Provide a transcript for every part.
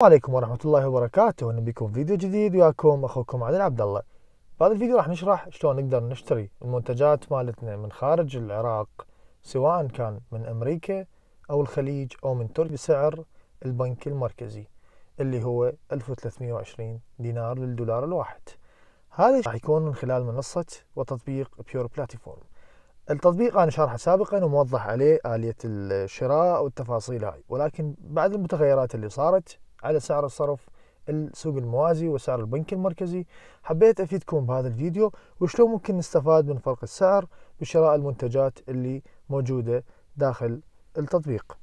السلام عليكم ورحمة الله وبركاته اهلا بكم فيديو جديد وياكم اخوكم عادل عبد الله بهذا الفيديو راح نشرح شلون نقدر نشتري المنتجات مالتنا من خارج العراق سواء كان من امريكا او الخليج او من تركيا بسعر البنك المركزي اللي هو 1320 دينار للدولار الواحد هذا راح يكون من خلال منصة وتطبيق بيور بلاتفورم التطبيق انا شارحه سابقا وموضح عليه آلية الشراء والتفاصيل هاي ولكن بعد المتغيرات اللي صارت على سعر الصرف السوق الموازي وسعر البنك المركزي حبيت افيدكم بهذا الفيديو وشلون ممكن نستفاد من فرق السعر بشراء المنتجات اللي موجودة داخل التطبيق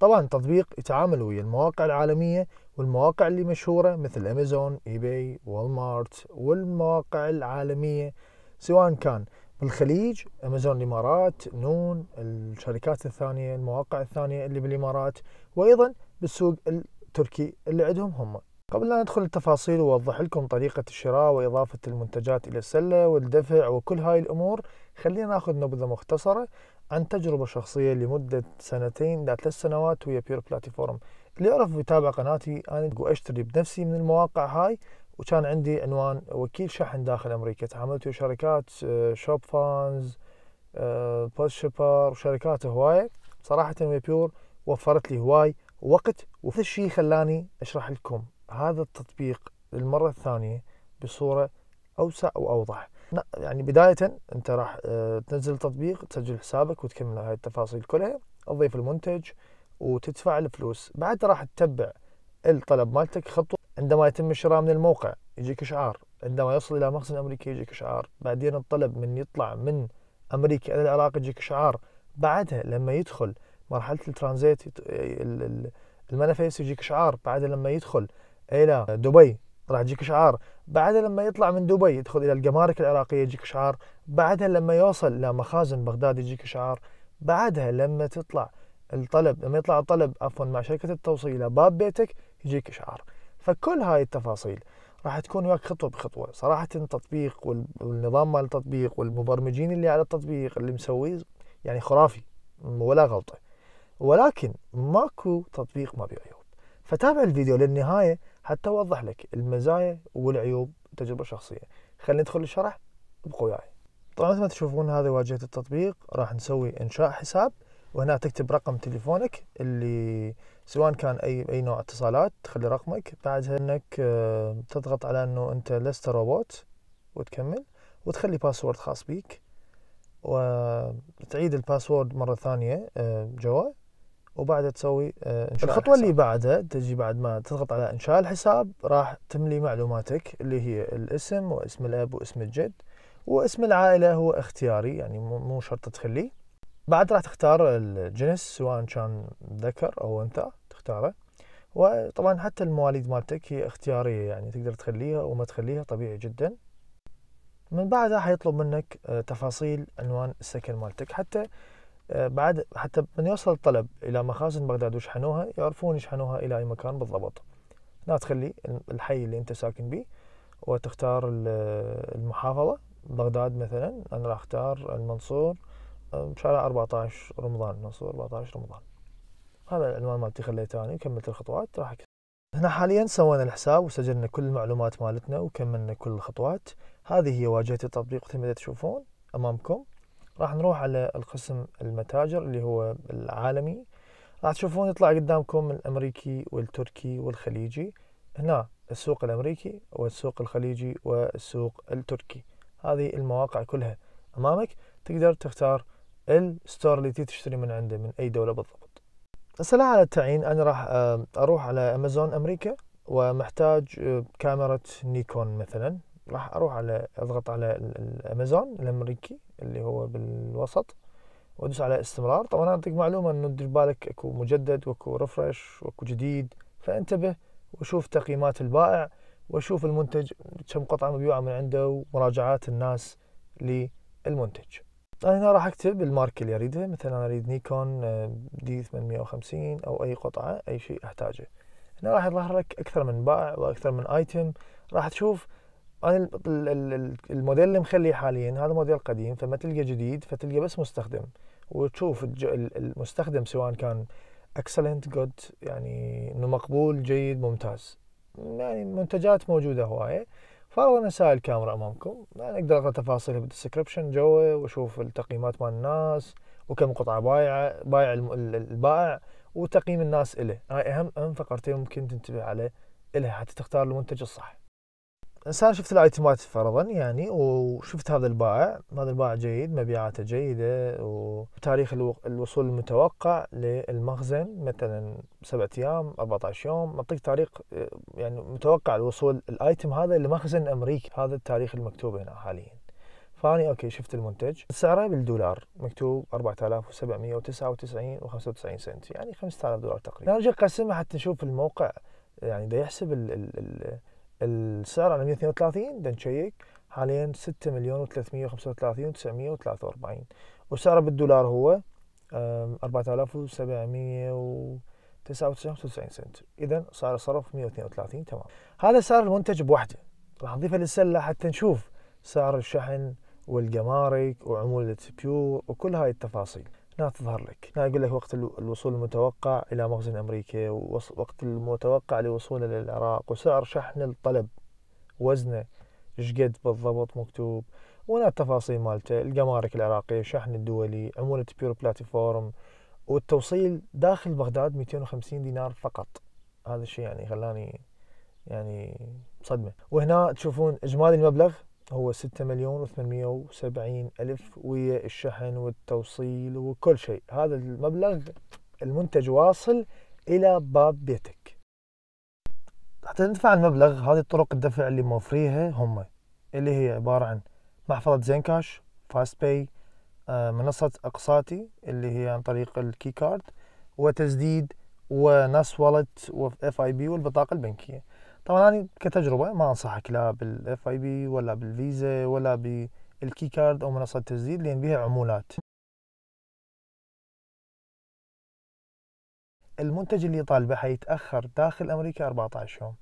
طبعا التطبيق يتعامل ويا المواقع العالمية والمواقع اللي مشهورة مثل امازون ايباي والمارت والمواقع العالمية سواء كان بالخليج امازون الامارات نون الشركات الثانية المواقع الثانية اللي بالامارات وايضا بالسوق التركي اللي عندهم هم قبل أن ندخل التفاصيل ووضح لكم طريقة الشراء وإضافة المنتجات إلى السلة والدفع وكل هاي الأمور خلينا ناخذ نبذة مختصرة عن تجربة شخصية لمدة سنتين ثلاث سنوات ويا بير بلاتفورم اللي يعرف ويتابع قناتي أنا أشتري بنفسي من المواقع هاي وكان عندي عنوان وكيل شحن داخل أمريكا تعاملت ويا شركات شوب فانز بوست شيبر وشركات هواية صراحة ويا بيور وفرت لي هواي وقت وهذا الشيء خلاني اشرح لكم هذا التطبيق للمره الثانيه بصوره اوسع واوضح يعني بدايه انت راح آه، تنزل التطبيق تسجل حسابك وتكمل هاي التفاصيل كلها تضيف المنتج وتدفع الفلوس بعد راح تتبع الطلب مالتك خطوه عندما يتم الشراء من الموقع يجيك اشعار عندما يصل الى مخزن امريكي يجيك اشعار بعدين الطلب من يطلع من امريكا الى العراق يجيك اشعار بعدها لما يدخل مرحله الترانزيت المنافس يجيك شعار بعد لما يدخل الى دبي راح يجيك شعار بعدها لما يطلع من دبي يدخل الى الجمارك العراقيه يجيك شعار بعدها لما يوصل الى مخازن بغداد يجيك شعار بعدها لما تطلع الطلب لما يطلع الطلب عفوا مع شركه التوصيل الى باب بيتك يجيك شعار فكل هاي التفاصيل راح تكون وياك خطوه بخطوه صراحه التطبيق والنظام مال التطبيق والمبرمجين اللي على التطبيق اللي مسويه يعني خرافي ولا غلطه ولكن ماكو تطبيق ما بيه عيوب فتابع الفيديو للنهاية حتى أوضح لك المزايا والعيوب تجربة شخصية خلينا ندخل الشرح ابقوا وياي طبعا مثل ما تشوفون هذه واجهة التطبيق راح نسوي إنشاء حساب وهنا تكتب رقم تليفونك اللي سواء كان اي اي نوع اتصالات تخلي رقمك بعدها انك آه، تضغط على انه انت لست روبوت وتكمل وتخلي باسورد خاص بيك وتعيد الباسورد مرة ثانية آه، جوا وبعدها تسوي آه، انشاء الخطوه الحساب. اللي بعدها تجي بعد ما تضغط على انشاء الحساب راح تملي معلوماتك اللي هي الاسم واسم الاب واسم الجد واسم العائله هو اختياري يعني مو شرط تخليه بعد راح تختار الجنس سواء كان ذكر او انثى تختاره وطبعا حتى المواليد مالتك هي اختياريه يعني تقدر تخليها وما تخليها طبيعي جدا من بعدها حيطلب منك آه، تفاصيل عنوان السكن مالتك حتى آه، بعد حتى من يوصل الطلب إلى مخازن بغداد ويشحنوها يعرفون يشحنوها إلى أي مكان بالضبط لا تخلي الحي اللي أنت ساكن به وتختار المحافظة بغداد مثلا أنا راح أختار المنصور آه، شارع 14 رمضان المنصور 14 رمضان هذا العنوان مالتي خليته أنا وكملت الخطوات راح أكتب هنا حاليا سوينا الحساب وسجلنا كل المعلومات مالتنا وكملنا كل الخطوات هذه هي واجهة التطبيق مثل ما تشوفون أمامكم راح نروح على القسم المتاجر اللي هو العالمي راح تشوفون يطلع قدامكم الامريكي والتركي والخليجي هنا السوق الامريكي والسوق الخليجي والسوق التركي هذه المواقع كلها امامك تقدر تختار الستور اللي تشتري من عنده من اي دوله بالضبط هسه على التعيين انا راح آه، اروح على امازون امريكا ومحتاج آه، كاميرا نيكون مثلا راح اروح على اضغط على الامازون الامريكي اللي هو بالوسط وادوس على استمرار طبعا اعطيك معلومه انه دير بالك اكو مجدد واكو ريفرش واكو جديد فانتبه وشوف تقييمات البائع واشوف المنتج كم قطعه مبيوعه من عنده ومراجعات الناس للمنتج انا هنا راح اكتب الماركه اللي اريدها مثلا انا اريد نيكون آه، دي 850 او اي قطعه اي شيء احتاجه هنا راح يظهر لك اكثر من بائع واكثر من ايتم راح تشوف انا الموديل اللي مخليه حاليا هذا موديل قديم فما تلقى جديد فتلقى بس مستخدم وتشوف المستخدم سواء كان اكسلنت جود يعني انه مقبول جيد ممتاز يعني منتجات موجوده هوايه فرضا هسه الكاميرا امامكم يعني اقدر اقرا تفاصيلها بالدسكربشن جوا واشوف التقييمات مال الناس وكم قطعه بايعه بايع البائع وتقييم الناس له هاي اهم اهم فقرتين ممكن تنتبه عليه الها حتى تختار المنتج الصح انسان شفت الايتمات فرضا يعني وشفت هذا البائع هذا البائع جيد مبيعاته جيده وتاريخ الوصول المتوقع للمخزن مثلا سبعة ايام 14 يوم اعطيك تاريخ آه، يعني متوقع الوصول الايتم هذا لمخزن امريكي هذا التاريخ المكتوب هنا حاليا فاني اوكي شفت المنتج سعره بالدولار مكتوب 4799 و95 سنت يعني 5000 دولار تقريبا نرجع قسمه حتى نشوف الموقع يعني ده يحسب ال ال السعر على 132 بدنا نشيك حاليا 6 مليون و335 و943 وسعره بالدولار هو 4799 سنت اذا صار صرف 132 تمام هذا سعر المنتج بوحده راح نضيفه للسله حتى نشوف سعر الشحن والجمارك وعمولة بيور وكل هاي التفاصيل لا تظهر لك لا أقول لك وقت الوصول المتوقع إلى مخزن أمريكي ووقت المتوقع لوصوله للعراق وسعر شحن الطلب وزنه شقد بالضبط مكتوب ولا التفاصيل مالته الجمارك العراقية الشحن الدولي عمولة بيور بلاتفورم والتوصيل داخل بغداد 250 دينار فقط هذا الشيء يعني خلاني يعني صدمة وهنا تشوفون إجمالي المبلغ هو ستة مليون وثمانمية وسبعين ألف ويا الشحن والتوصيل وكل شيء هذا المبلغ المنتج واصل إلى باب بيتك حتى ندفع المبلغ هذه طرق الدفع اللي موفريها هم اللي هي عبارة عن محفظة زينكاش فاست باي آه، منصة أقساطي اللي هي عن طريق الكي كارد وتسديد وناس والت اف اي بي والبطاقة البنكية طبعا انا كتجربه ما انصحك لا بالاف اي بي ولا بالفيزا ولا بالكي كارد او منصه التسديد لان بها عمولات المنتج اللي طالبه حيتاخر داخل امريكا 14 يوم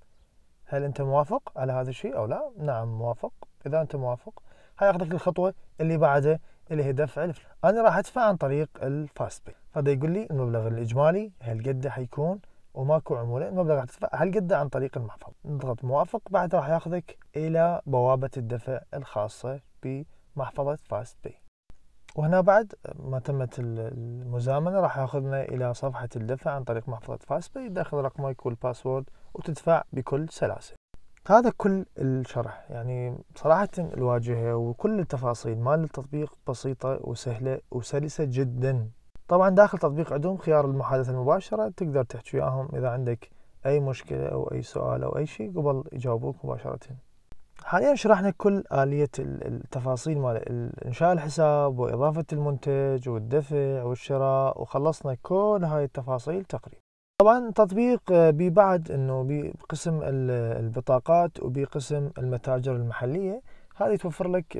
هل انت موافق على هذا الشيء او لا نعم موافق اذا انت موافق حياخذك الخطوه اللي بعدها اللي هي دفع الفلوس انا راح ادفع عن طريق الفاست بي فده يقول لي المبلغ الاجمالي هالقد حيكون وماكو عمولة المبلغ راح تدفع هالقد عن طريق المحفظة نضغط موافق بعد راح ياخذك إلى بوابة الدفع الخاصة بمحفظة فاست بي وهنا بعد ما تمت المزامنة راح ياخذنا إلى صفحة الدفع عن طريق محفظة فاست باي داخل رقمك والباسورد وتدفع بكل سلاسة هذا كل الشرح يعني صراحة الواجهة وكل التفاصيل مال التطبيق بسيطة وسهلة وسلسة جدا طبعا داخل تطبيق عندهم خيار المحادثة المباشرة تقدر تحكي وياهم إذا عندك أي مشكلة أو أي سؤال أو أي شيء قبل يجاوبوك مباشرة حاليا شرحنا كل آلية التفاصيل مال إنشاء الحساب وإضافة المنتج والدفع والشراء وخلصنا كل هاي التفاصيل تقريبا طبعا تطبيق بي بعد انه بقسم البطاقات وبقسم المتاجر المحليه هذه توفر لك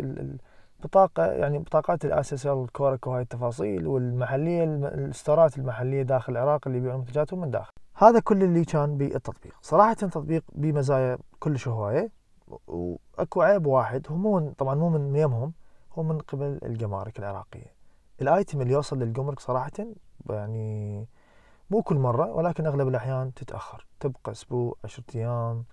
بطاقة يعني بطاقات الاسس الكورك وهاي التفاصيل والمحلية الاستورات المحلية داخل العراق اللي يبيعون منتجاتهم من داخل هذا كل اللي كان بالتطبيق صراحة تطبيق بمزايا كلش هواية واكو عيب واحد هو مو طبعا مو من يمهم هو من قبل الجمارك العراقية الايتم اللي يوصل للجمرك صراحة يعني مو كل مرة ولكن اغلب الاحيان تتأخر تبقى اسبوع عشرة ايام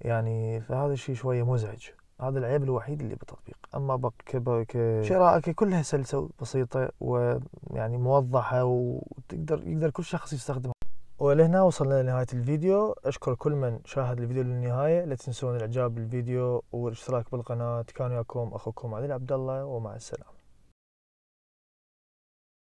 يعني فهذا الشيء شوية مزعج هذا العيب الوحيد اللي بتطبيق اما بك بك شرائك كلها سلسه بسيطه ويعني موضحه وتقدر يقدر كل شخص يستخدمها ولهنا وصلنا لنهاية الفيديو أشكر كل من شاهد الفيديو للنهاية لا تنسون الإعجاب بالفيديو والاشتراك بالقناة كان وياكم أخوكم علي عبد الله ومع السلامة